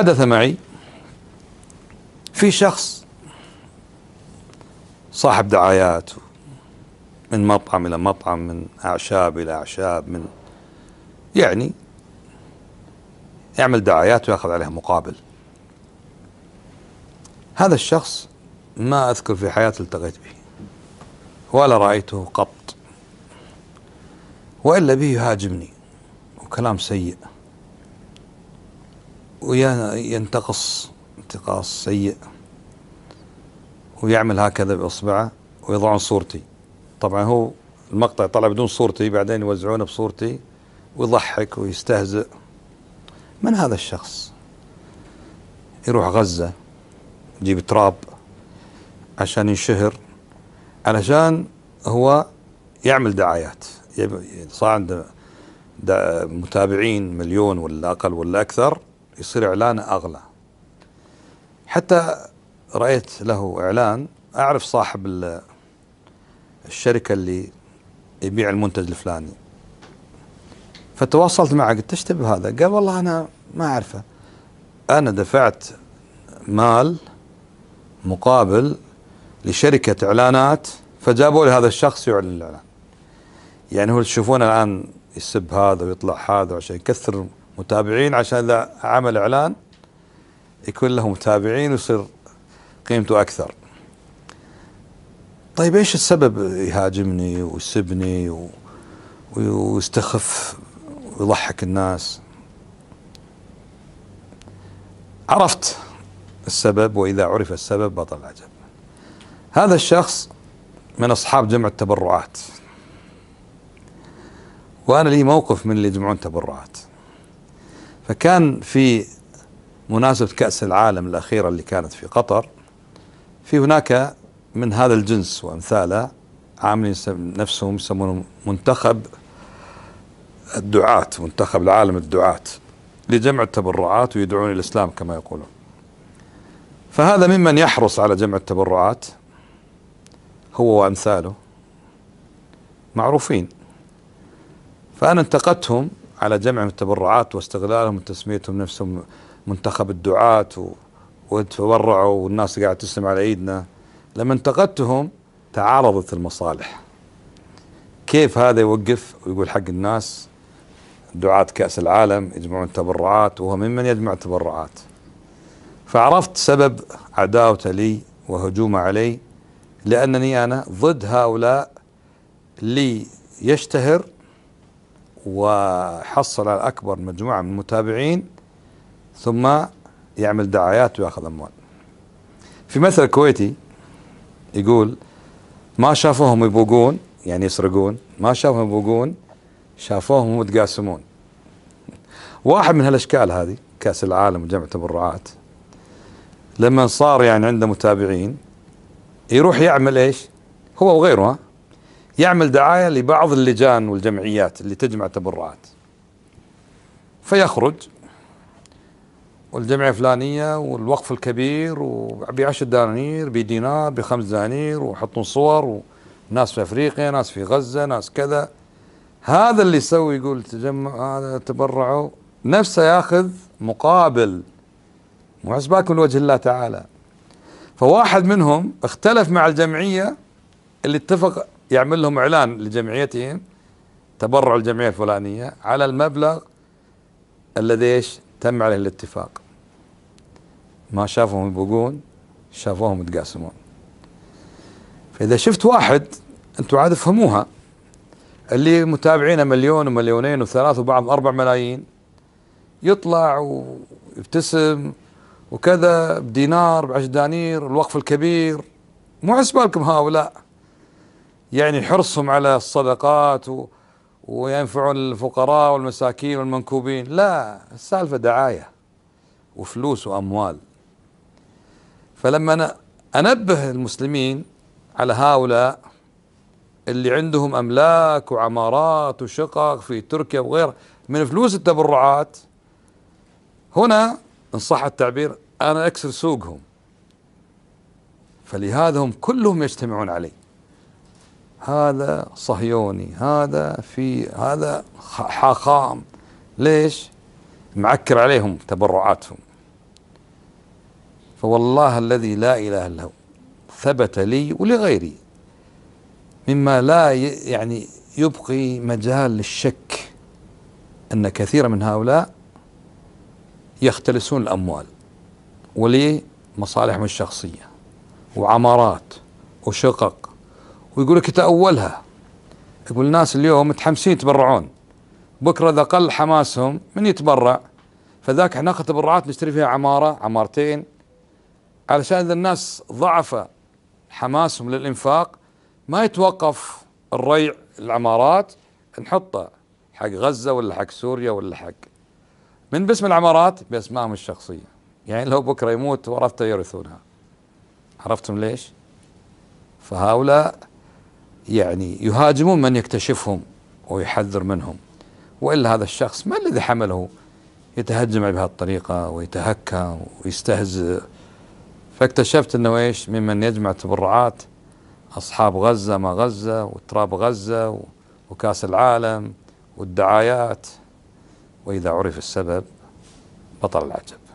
حدث معي في شخص صاحب دعايات من مطعم إلى مطعم من أعشاب إلى أعشاب من يعني يعمل دعايات ويأخذ عليها مقابل هذا الشخص ما أذكر في حياتي التقيت به ولا رأيته قط وإلا به يهاجمني وكلام سيء ويانا ينتقص انتقاص سيء ويعمل هكذا بإصبعه ويضعون صورتي طبعا هو المقطع طلع بدون صورتي بعدين يوزعونه بصورتي ويضحك ويستهزئ من هذا الشخص يروح غزة يجيب تراب عشان ينشهر علشان هو يعمل دعايات صار عنده متابعين مليون ولا أقل ولا أكثر يصير إعلانه أغلى حتى رأيت له إعلان أعرف صاحب الشركة اللي يبيع المنتج الفلاني فتواصلت معه قلت ايش تبي هذا؟ قال والله انا ما اعرفه انا دفعت مال مقابل لشركه اعلانات فجابوا لي هذا الشخص يعلن الاعلان. يعني هو تشوفون الان يسب هذا ويطلع هذا عشان يكثر متابعين عشان اذا عمل اعلان يكون له متابعين ويصير قيمته اكثر طيب ايش السبب يهاجمني ويسبني و... ويستخف ويضحك الناس عرفت السبب واذا عرف السبب بطل العجب هذا الشخص من اصحاب جمع التبرعات وانا لي موقف من اللي يجمعون تبرعات فكان في مناسبة كأس العالم الأخيرة اللي كانت في قطر في هناك من هذا الجنس وأمثاله عاملين نفسهم يسمونه منتخب الدعاة منتخب العالم الدعاة لجمع التبرعات ويدعون الإسلام كما يقولون فهذا ممن يحرص على جمع التبرعات هو وأمثاله معروفين فأنا انتقدتهم على جمع التبرعات واستغلالهم وتسميتهم نفسهم منتخب الدعاة وتبرعوا والناس قاعدة تسلم على ايدنا لما انتقدتهم تعارضت المصالح كيف هذا يوقف ويقول حق الناس دعاة كأس العالم يجمعون تبرعات وهو ممن يجمع تبرعات فعرفت سبب عداوته لي وهجومه علي لأنني أنا ضد هؤلاء ليشتهر وحصل على أكبر مجموعة من المتابعين ثم يعمل دعايات وياخذ أموال في مثل كويتي يقول ما شافوهم يبوقون يعني يسرقون ما شافوهم يبوقون شافوهم متقاسمون واحد من هالاشكال هذه كاس العالم وجمع تبرعات لما صار يعني عنده متابعين يروح يعمل ايش هو وغيره ها يعمل دعاية لبعض اللجان والجمعيات اللي تجمع تبرعات فيخرج والجمعية الفلانية والوقف الكبير وبعشر دنانير بدينار بخمس دنانير ويحطون صور وناس في افريقيا ناس في غزة ناس كذا هذا اللي يسوي يقول تجمع هذا تبرعوا نفسه ياخذ مقابل مو من لوجه الله تعالى فواحد منهم اختلف مع الجمعية اللي اتفق يعمل لهم إعلان لجمعيتهم تبرع الجمعية الفلانية على المبلغ الذي ايش تم عليه الاتفاق ما شافوهم يبقون شافوهم يتقاسمون فإذا شفت واحد أنتم عاد افهموها اللي متابعينه مليون ومليونين وثلاث وبعض أربع ملايين يطلع ويبتسم وكذا بدينار بعشر دنانير الوقف الكبير مو عسبالكم هؤلاء يعني حرصهم على الصدقات و وينفعون الفقراء والمساكين والمنكوبين لا السالفة دعاية وفلوس وأموال فلما أنبه المسلمين على هؤلاء اللي عندهم أملاك وعمارات وشقق في تركيا وغيرها من فلوس التبرعات هنا إن صح التعبير أنا أكسر سوقهم فلهذا هم كلهم يجتمعون علي هذا صهيوني هذا في هذا حاخام ليش معكر عليهم تبرعاتهم فوالله الذي لا اله الا هو ثبت لي ولغيري مما لا يعني يبقي مجال للشك ان كثيرا من هؤلاء يختلسون الاموال ولمصالحهم الشخصيه وعمارات وشقق ويقول لك تأولها يقول الناس اليوم متحمسين يتبرعون بكرة إذا قل حماسهم من يتبرع فذاك احنا ناخذ تبرعات نشتري فيها عمارة عمارتين علشان إذا الناس ضعف حماسهم للإنفاق ما يتوقف الريع العمارات نحطه حق غزة ولا حق سوريا ولا حق من باسم العمارات بأسمائهم الشخصية يعني لو بكرة يموت ورثته يرثونها عرفتم ليش؟ فهؤلاء يعني يهاجمون من يكتشفهم ويحذر منهم والا هذا الشخص ما الذي حمله يتهجم بهالطريقه ويتهكى ويستهزئ فاكتشفت انه ايش ممن يجمع تبرعات اصحاب غزه ما غزه وتراب غزه وكاس العالم والدعايات واذا عرف السبب بطل العجب